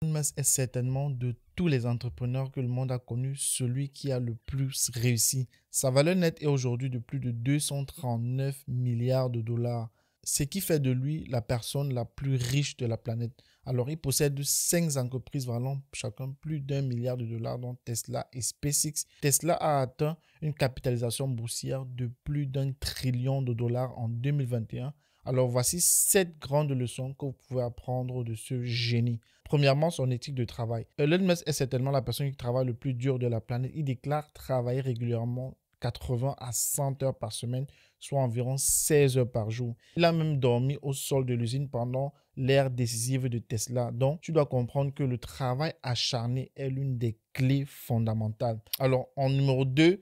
Elon est certainement de tous les entrepreneurs que le monde a connus, celui qui a le plus réussi. Sa valeur nette est aujourd'hui de plus de 239 milliards de dollars, ce qui fait de lui la personne la plus riche de la planète. Alors, il possède cinq entreprises valant chacun plus d'un milliard de dollars, dont Tesla et SpaceX. Tesla a atteint une capitalisation boursière de plus d'un trillion de dollars en 2021 alors voici sept grandes leçons que vous pouvez apprendre de ce génie. Premièrement, son éthique de travail. Elon Musk est certainement la personne qui travaille le plus dur de la planète. Il déclare travailler régulièrement 80 à 100 heures par semaine, soit environ 16 heures par jour. Il a même dormi au sol de l'usine pendant l'ère décisive de Tesla. Donc, tu dois comprendre que le travail acharné est l'une des clés fondamentales. Alors, en numéro 2,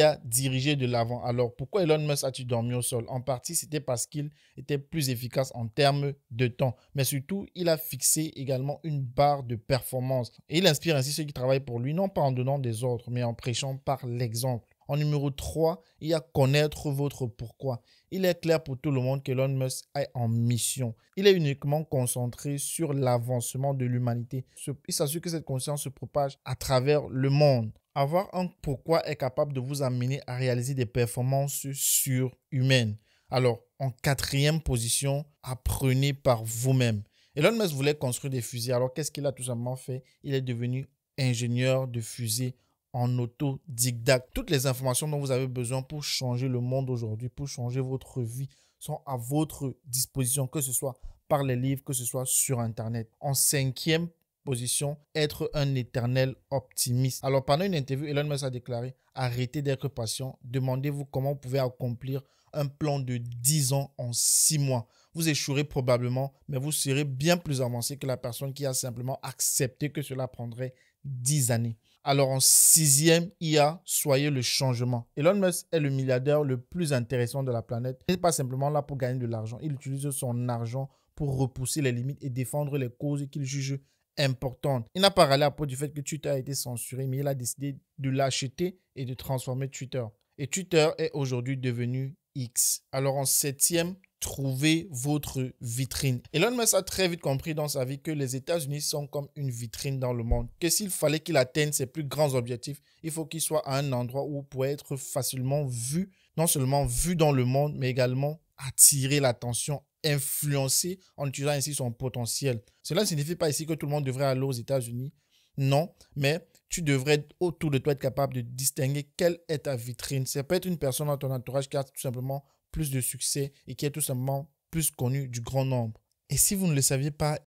a dirigé de l'avant. Alors pourquoi Elon Musk a-t-il dormi au sol En partie, c'était parce qu'il était plus efficace en termes de temps. Mais surtout, il a fixé également une barre de performance. Et il inspire ainsi ceux qui travaillent pour lui, non pas en donnant des ordres, mais en prêchant par l'exemple. En numéro 3, il y a connaître votre pourquoi. Il est clair pour tout le monde que Musk est en mission. Il est uniquement concentré sur l'avancement de l'humanité. Il s'assure que cette conscience se propage à travers le monde avoir un pourquoi est capable de vous amener à réaliser des performances surhumaines. Alors, en quatrième position, apprenez par vous-même. Elon Musk voulait construire des fusées. Alors, qu'est-ce qu'il a tout simplement fait Il est devenu ingénieur de fusées en autodidacte. Toutes les informations dont vous avez besoin pour changer le monde aujourd'hui, pour changer votre vie, sont à votre disposition, que ce soit par les livres, que ce soit sur Internet. En cinquième position, être un éternel optimiste. Alors, pendant une interview, Elon Musk a déclaré Arrêtez d'être patient. Demandez-vous comment vous pouvez accomplir un plan de 10 ans en 6 mois. Vous échouerez probablement, mais vous serez bien plus avancé que la personne qui a simplement accepté que cela prendrait 10 années. Alors en sixième, il y a soyez le changement. Elon Musk est le milliardaire le plus intéressant de la planète. Il n'est pas simplement là pour gagner de l'argent. Il utilise son argent pour repousser les limites et défendre les causes qu'il juge importante. Il n'a pas râlé à propos du fait que Twitter a été censuré, mais il a décidé de l'acheter et de transformer Twitter. Et Twitter est aujourd'hui devenu X. Alors en septième, trouvez votre vitrine. Elon Musk a très vite compris dans sa vie que les États-Unis sont comme une vitrine dans le monde, que s'il fallait qu'il atteigne ses plus grands objectifs, il faut qu'il soit à un endroit où il pourrait être facilement vu, non seulement vu dans le monde, mais également attirer l'attention, influencer en utilisant ainsi son potentiel. Cela ne signifie pas ici que tout le monde devrait aller aux États-Unis. Non, mais tu devrais autour de toi être capable de distinguer quelle est ta vitrine. Ça peut être une personne dans ton entourage qui a tout simplement plus de succès et qui est tout simplement plus connue du grand nombre. Et si vous ne le saviez pas,